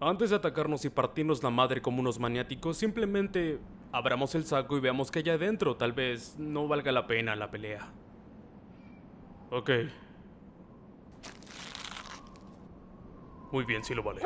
Antes de atacarnos y partirnos la madre como unos maniáticos, simplemente abramos el saco y veamos qué hay adentro. Tal vez no valga la pena la pelea. Ok. Muy bien, si lo vale.